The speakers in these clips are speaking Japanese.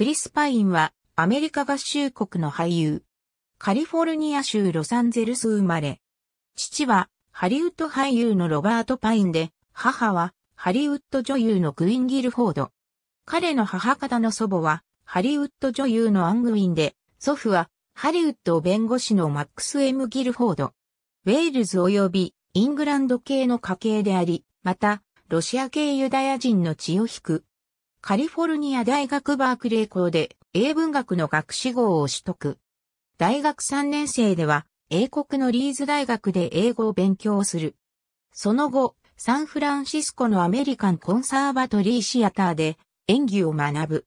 クリス・パインはアメリカ合衆国の俳優。カリフォルニア州ロサンゼルス生まれ。父はハリウッド俳優のロバート・パインで、母はハリウッド女優のグイン・ギルフォード。彼の母方の祖母はハリウッド女優のアングウィンで、祖父はハリウッド弁護士のマックス・エム・ギルフォード。ウェールズ及びイングランド系の家系であり、また、ロシア系ユダヤ人の血を引くカリフォルニア大学バークレー校で英文学の学士号を取得。大学3年生では英国のリーズ大学で英語を勉強する。その後、サンフランシスコのアメリカンコンサーバトリーシアターで演技を学ぶ。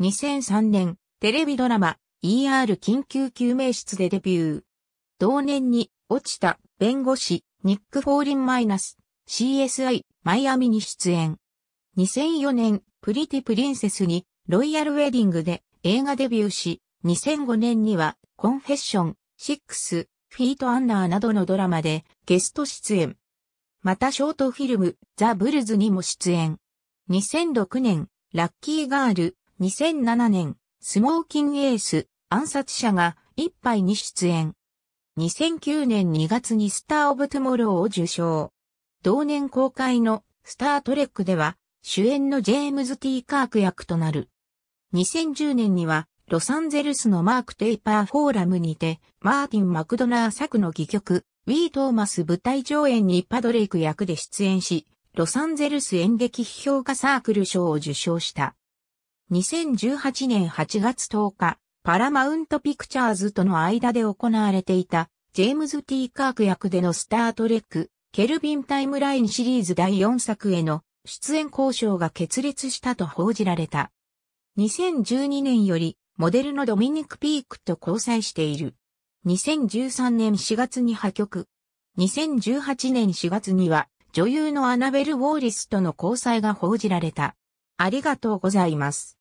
2003年、テレビドラマ ER 緊急救命室でデビュー。同年に落ちた弁護士ニック・フォーリン・マイナス CSI マイアミに出演。2004年、プリティプリンセスにロイヤルウェディングで映画デビューし、2005年にはコンフェッション、シックス、フィートアンダーなどのドラマでゲスト出演。またショートフィルム、ザ・ブルズにも出演。2006年、ラッキーガール、2007年、スモーキングエース、暗殺者が一杯に出演。2009年2月にスター・オブ・トゥモローを受賞。同年公開のスター・トレックでは主演のジェームズ・ティー・カーク役となる。2010年には、ロサンゼルスのマーク・テイパー・フォーラムにて、マーティン・マクドナー作の戯曲、ウィー・トーマス舞台上演にパドレイク役で出演し、ロサンゼルス演劇批評家サークル賞を受賞した。2018年8月10日、パラマウント・ピクチャーズとの間で行われていた、ジェームズ・ティー・カーク役でのスター・トレック、ケルビン・タイムラインシリーズ第4作への出演交渉が決裂したと報じられた。2012年よりモデルのドミニク・ピークと交際している。2013年4月に破局。2018年4月には女優のアナベル・ウォーリスとの交際が報じられた。ありがとうございます。